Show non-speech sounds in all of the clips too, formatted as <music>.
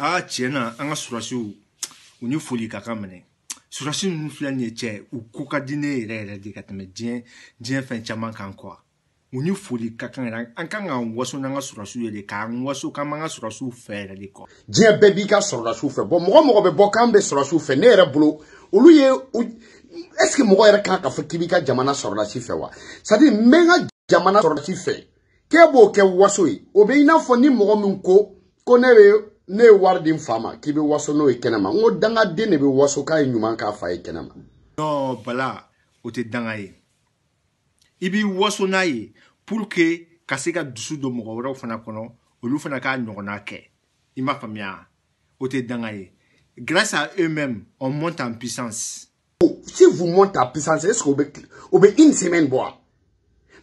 aa tiɲɛ na an ka surasiw u ni foli ka kan minɛ surasi ninnu filɛ nin ye cɛ u ko ka di ne yɛrɛ yɛrɛ de ka tɛmɛ diɲɛ diɲɛ fɛn caman kan kuwa u ni foli ka kan yɛrɛ an kan k'an waso n'an ka surasiw ye de k'an waso k'an b'an ka surasiw fɛ yɛrɛ de kɔ. diɲɛ bɛɛ b'i ka sɔrɔlasiw fɛ bɔn mɔgɔ mɔgɔ bɛ bɔ k'an bɛ sɔrɔlasiw fɛ ne yɛrɛ bolo olu ye est ce que mɔgɔ yɛrɛ kan k'a fɔ k'i b'i ka jamana sɔrɔlasi fɛ wa c'est à dire n bɛ n ka jamana sɔrɔlasi fɛ k'e b'o kɛ waso ye o bɛ i n'a fɔ ni mɔgɔ min ko ko ne bɛ ne ye wari di n fa ma k'i bɛ waso n'o ye kɛnɛma n ko dangaden de bɛ waso k'a ye ɲuman k'a fa ye kɛnɛma. non bala o tɛ danga ye i b'i waso n'a ye pour que ka se ka dusu don mɔgɔ wɛrɛw fana kɔnɔ olu fana k'a ɲɔgɔnna kɛ i m'a faamuya o tɛ danga ye grâce à eux-mêmes on monte en puissance. si vous montez en puissance est ce que o bɛ o bɛ une semaine bɔ wa.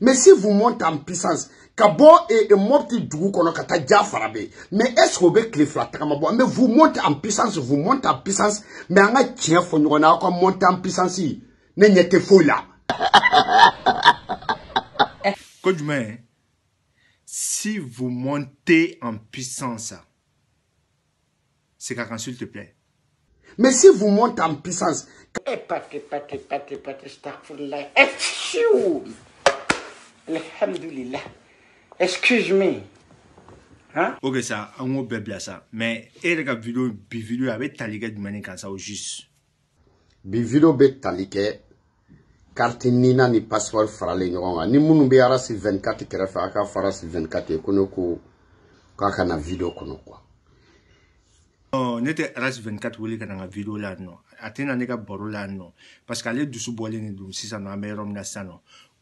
Mais si vous montez en puissance, Kabo et qu'on a déjà Farabe, mais est-ce que vous avez Mais vous montez en puissance, vous montez en puissance, mais en tien, on a encore monté en puissance. N'était fou là. <laughs> Coach, si vous montez en puissance, c'est quand s'il te plaît. Mais si vous montez en puissance. Eh, pati, pati, pati, pati, alhamdulillah excuse me Hein? ok sa an k'o bɛɛ bila sa mais e yɛrɛ ka video bi video a bɛ tali kɛ jumɛn ni kan sa au juste. bi video bɛ tali kɛ carte nina ni passeport faralen ɲɔgɔn kan ni minnu bɛ arasi 24 kɛrɛfɛ a ka fɔ arasi 24 ye ko oh, ne ko k'a ka na video kɔnɔ quoi. ɔ ne tɛ arasi 24 wele ka na n ka video la yan nɔ a tɛ na ne ka baro la yan nɔ parce que ale dusu bɔlen de don sisan nɔ an bɛ yɔrɔ min na sisan nɔ.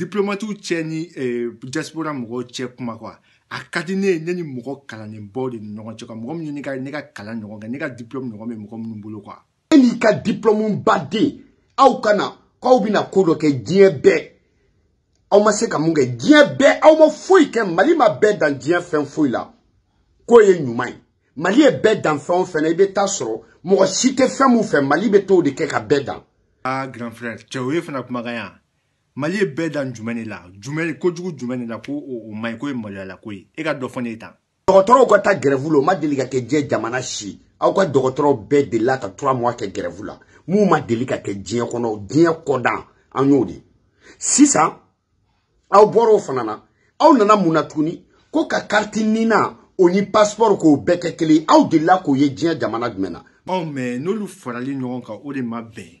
diplomatiw cɛ ni eh, diaspora mɔgɔw cɛ kuma kuwa a ka di ne ye ne ni mɔgɔ kalanenbaw de ni ɲɔgɔn cɛ ka mɔgɔ minnu ka ne ka kalan ɲɔgɔn kan ne ka diplɔmu ɲɔgɔn bɛ mɔgɔ minnu bolo kuwa e n'i ka diplɔmu baden aw ka na k'aw bɛna ko dɔ kɛ diɲɛ bɛɛ aw ma se ka mun kɛ diɲɛ bɛɛ aw ma foyi kɛ mali ma bɛɛ dan diɲɛ fɛn foyi la k'o ye ɲuman ye mali ye bɛɛ dan fɛn o fɛn na e i bɛ taa sɔrɔ mɔgɔ si tɛ fɛn min fɛ mali bɛ t'o de kɛ ka bɛɛ dan. aa ah, grand frère cɛ o ye fana kumakan yan. mali ye bɛɛ dan jumɛn de la jumɛn kojugu jumɛn de la ko o man ɲi ko ye maloyalako ye e ka dɔ fɔ ne ye tan dɔgɔtɔrɔw ka taa gɛrɛfu la o ma deli ka kɛ diɲɛ jamana si aw ka dɔgɔtɔrɔw bɛɛ delila ka tura mɔgɔ kɛ gɛrɛfu la mun ma deli ka kɛ diɲɛ kɔnɔ diɲɛ kɔdan an y'o de sisan aw bɔr'o fana na aw nana mun na tuguni ko ka kariti nina o ni pasipɔri k'o bɛɛ kɛ kelen aw delila k'o ye diɲɛ jamana jumɛn na. ɔ mɛ n'olu farali ɲɔgɔn kan o de ma bɛn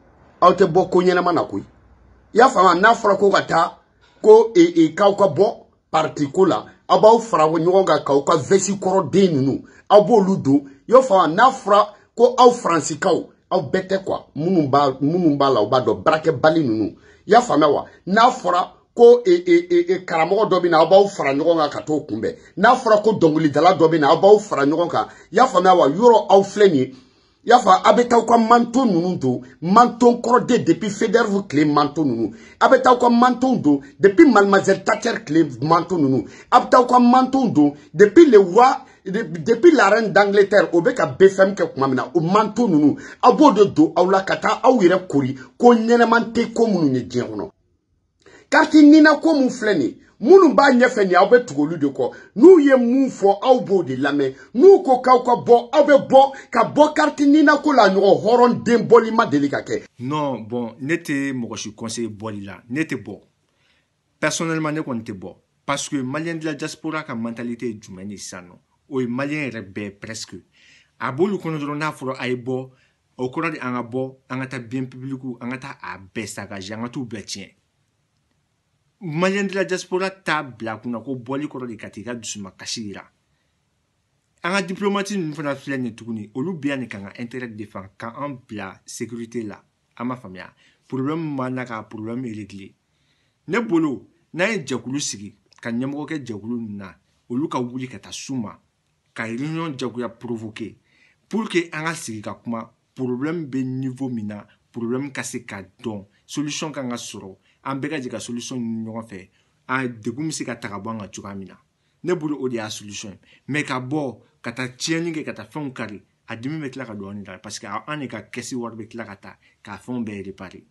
aw tɛ bɔ ko ɲɛnama na koyi i y'a faamu n'a fɔra ko ka taa ko e e k'aw ka bɔ pariti ko la aw b'aw fara ɲɔgɔn kan k'aw ka vɛsi kɔrɔden ninnu aw b'olu don i y'a faamu n'a fɔra ko aw faransikaw aw bɛɛ tɛ kuwa minnu b'a minnu b'a la u b'a dɔn baarakɛbali ninnu i y'a faamuya wa n'a fɔra ko e e e e karamɔgɔ dɔ bɛ na aw b'aw fara ɲɔgɔn kan ka t'o kunbɛn n'a fɔra ko dɔnkilidala dɔ bɛ na aw b'aw fara ɲɔgɔn kan i y'a faamuya wa yɔrɔ aw filɛ nin ye Yafa, y'a fɔ a Manton taa manto depuis federal tile manto nunu. a bɛ depuis mademoiselle thatcher clé manto nunu. a bɛ depuis le roi depuis la reine d'angleterre obeka bfm kɛ tuma na o manto ninnu aw de la ko nyene ko nina ko min fleni. minnu b'a ɲɛfɛ nin aw bɛ tugu olu de kɔ n'u ye mun fɔ aw b'o de lamɛn n'u ko k'aw ka bɔ aw bɛ bɔ ka bɔ kariti ninako la ɲɔgɔn hɔrɔnden bɔli ma deli ka kɛ. non bon ne tɛ mɔgɔ si conseil bɔli la ne tɛ bɔ personnellement ne kɔni tɛ bɔ parce que maliyɛn de la diaspora ka mentalité ye jumɛn de sisan nɔ o ye maliyɛn yɛrɛ bɛɛ presque a b'olu kɔnɔ dɔrɔn n'a fɔra a ye bɔ o kɔrɔ de an ka bɔ an ka taa bien public an ka taa a bɛɛ sagazi an ka t'u bɛɛ tiɲɛ maliyɛn de la diaspora t'a bila kunna ko bɔli kɔrɔ de ka t'i ka dusumakasi yira an ka diplomati ninnu fana filɛ nin tuguni olu bɛ yan de kan ka intérêt défend ka an bila sécurité la an ma faamuya problème b'an na ka problème régler ne bolo n'an ye jɛkulu sigi ka ɲɛmɔgɔ kɛ jɛkulu ninnu na olu ka wuli ka taa s'u ma ka réunion jagoya provoquer pour que an ka sigi ka kuma problème bɛ niveau min na problème ka se ka dɔn solution kan ka sɔrɔ an bɛɛ ka jɛ ka solution ɲini ɲɔgɔn fɛ a degun bɛ se ka ta ka bɔ an kan cogoya min na ne bolo o de y'a solution ye ka bɔ ka taa tiɲɛni kɛ ka taa fɛnw kari a dimi bɛ tila ka don an da paseke an de ka kɛsi wari bɛ tila ka taa k'a fɛnw bɛɛ